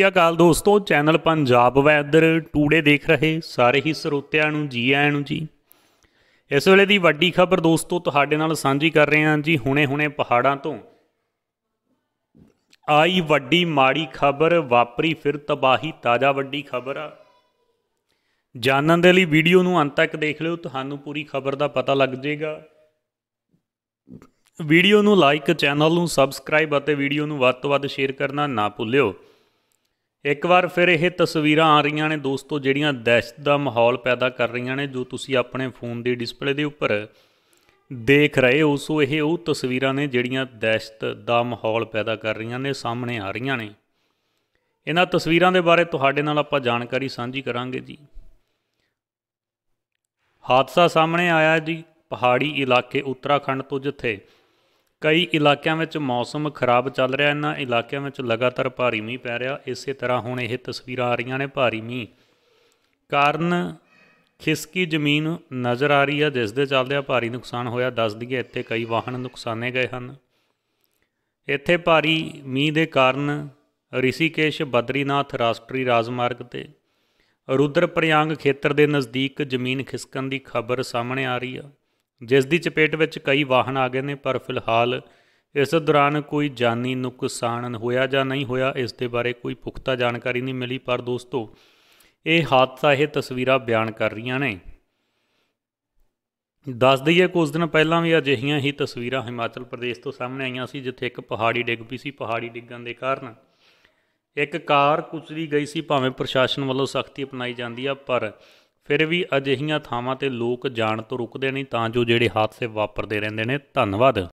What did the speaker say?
ਸਤਿ ਅਕਾਲ ਦੋਸਤੋ channel Punjab weather today ਦੇਖ ਰਹੇ ਸਾਰੇ ਹੀ ਸਰੋਤਿਆਂ ਨੂੰ ਜੀ ਆਇਆਂ ਨੂੰ ਜੀ ਇਸ ਵੇਲੇ ਦੀ ਵੱਡੀ ਖਬਰ ਦੋਸਤੋ ਤੁਹਾਡੇ ਨਾਲ ਸਾਂਝੀ ਕਰ ਰਹੇ ਹਾਂ ਜੀ ਹੁਣੇ-ਹੁਣੇ ਪਹਾੜਾਂ ਤੋਂ ਆਈ ਵੱਡੀ ਮਾੜੀ ਖਬਰ ਵਾਪਰੀ ਫਿਰ ਤਬਾਹੀ ਤਾਜ਼ਾ ਵੱਡੀ ਖਬਰ ਆ ਜਾਣਨ ਦੇ ਲਈ ਵੀਡੀਓ ਨੂੰ ਅੰਤ ਤੱਕ ਦੇਖ ਲਿਓ ਤੁਹਾਨੂੰ ਪੂਰੀ ਖਬਰ ਦਾ ਪਤਾ ਲੱਗ ਜਾਏਗਾ ਵੀਡੀਓ ਨੂੰ ਲਾਈਕ ਚੈਨਲ ਨੂੰ ਸਬਸਕ੍ਰਾਈਬ ਅਤੇ ਵੀਡੀਓ ਨੂੰ ਵੱਧ ਤੋਂ ਵੱਧ ਸ਼ੇਅਰ ਕਰਨਾ ਨਾ ਭੁੱਲਿਓ ਇੱਕ ਵਾਰ ਫਿਰ ਇਹ ਤਸਵੀਰਾਂ ਆ ਰਹੀਆਂ ਨੇ ਦੋਸਤੋ ਜਿਹੜੀਆਂ ਦਹਿਸ਼ਤ ਦਾ ਮਾਹੌਲ ਪੈਦਾ ਕਰ ਰਹੀਆਂ ਨੇ ਜੋ ਤੁਸੀਂ ਆਪਣੇ ਫੋਨ ਦੀ ਡਿਸਪਲੇ ਦੇ ਉੱਪਰ ਦੇਖ ਰਹੇ ਹੋ ਸੋ ਇਹ ਉਹ ਤਸਵੀਰਾਂ ਨੇ ਜਿਹੜੀਆਂ ਦਹਿਸ਼ਤ ਦਾ ਮਾਹੌਲ ਪੈਦਾ ਕਰ ਰਹੀਆਂ ਨੇ ਸਾਹਮਣੇ ਆ ਰਹੀਆਂ ਨੇ ਇਹਨਾਂ ਤਸਵੀਰਾਂ ਦੇ ਬਾਰੇ ਤੁਹਾਡੇ ਨਾਲ ਆਪਾਂ ਜਾਣਕਾਰੀ ਸਾਂਝੀ ਕਰਾਂਗੇ ਜੀ ਹਾਦਸਾ ਸਾਹਮਣੇ ਆਇਆ ਜੀ ਪਹਾੜੀ ਇਲਾਕੇ ਉੱਤਰਾਖੰਡ ਤੋਂ ਜਿੱਥੇ ਕਈ ਇਲਾਕਿਆਂ ਵਿੱਚ ਮੌਸਮ ਖਰਾਬ ਚੱਲ ਰਿਹਾ ਇਹਨਾਂ ਇਲਾਕਿਆਂ ਵਿੱਚ ਲਗਾਤਾਰ ਭਾਰੀ ਮੀਂਹ ਪੈ ਰਿਹਾ ਇਸੇ ਤਰ੍ਹਾਂ ਹੁਣ ਇਹ ਤਸਵੀਰਾਂ ਆ ਰਹੀਆਂ ਨੇ ਭਾਰੀ ਮੀਂਹ ਕਾਰਨ ਖਿਸਕੀ ਜ਼ਮੀਨ ਨਜ਼ਰ ਆ ਰਹੀ ਹੈ ਜਿਸ ਦੇ ਚੱਲਦਿਆਂ ਭਾਰੀ ਨੁਕਸਾਨ ਹੋਇਆ ਦੱਸ ਦਈਏ ਇੱਥੇ ਕਈ ਵਾਹਨ ਨੁਕਸਾਨੇ ਗਏ ਹਨ ਇੱਥੇ ਭਾਰੀ ਮੀਂਹ ਦੇ ਕਾਰਨ ਰਿਸ਼ੀਕੇਸ਼ ਬਦਰੀਨਾਥ ਰਾਸ਼ਟਰੀ ਰਾਜਮਾਰਗ ਤੇ ਰੁਦਰਪ੍ਰਯਾਂਗ ਖੇਤਰ ਦੇ ਨਜ਼ਦੀਕ ਜ਼ਮੀਨ ਖਿਸਕਣ ਦੀ ਖਬਰ ਸਾਹਮਣੇ ਆ ਰਹੀ ਆ ਜਿਸ ਦੀ ਚਪੇਟ ਵਿੱਚ ਕਈ ਵਾਹਨ ਆ ਗਏ ਨੇ ਪਰ ਫਿਲਹਾਲ ਇਸ ਦੌਰਾਨ ਕੋਈ ਜਾਨੀ ਨੁਕਸਾਨ ਹੋਇਆ ਜਾਂ ਨਹੀਂ ਹੋਇਆ ਇਸ ਦੇ ਬਾਰੇ ਕੋਈ ਪੁਖਤਾ ਜਾਣਕਾਰੀ ਨਹੀਂ ਮਿਲੀ ਪਰ ਦੋਸਤੋ ਇਹ ਹਾਦਸਾ ਇਹ ਤਸਵੀਰਾਂ ਬਿਆਨ ਕਰ ਰਹੀਆਂ ਨੇ ਦੱਸ ਦਈਏ ਕੁਝ ਦਿਨ ਪਹਿਲਾਂ ਵੀ ਅਜਿਹੀਆਂ ਹੀ ਤਸਵੀਰਾਂ ਹਿਮਾਚਲ ਪ੍ਰਦੇਸ਼ ਤੋਂ ਸਾਹਮਣੇ ਆਈਆਂ ਸੀ ਜਿੱਥੇ ਇੱਕ ਪਹਾੜੀ ਡਿੱਗ ਪਈ ਸੀ ਪਹਾੜੀ ਡਿੱਗਣ ਦੇ ਕਾਰਨ ਇੱਕ ਕਾਰ ਕੁਚਲੀ ਗਈ ਸੀ ਭਾਵੇਂ ਪ੍ਰਸ਼ਾਸਨ ਵੱਲੋਂ ਸਖਤੀ ਅਪਣਾਈ ਜਾਂਦੀ ਆ ਪਰ ਫਿਰ ਵੀ ਅਜਿਹੀਆਂ ਥਾਵਾਂ ਤੇ ਲੋਕ ਜਾਣ ਤੋਂ ਰੁਕਦੇ ਨਹੀਂ ਤਾਂ ਜੋ ਜਿਹੜੇ ਹਾਦਸੇ ਵਾਪਰਦੇ ਰਹਿੰਦੇ ਨੇ ਧੰਨਵਾਦ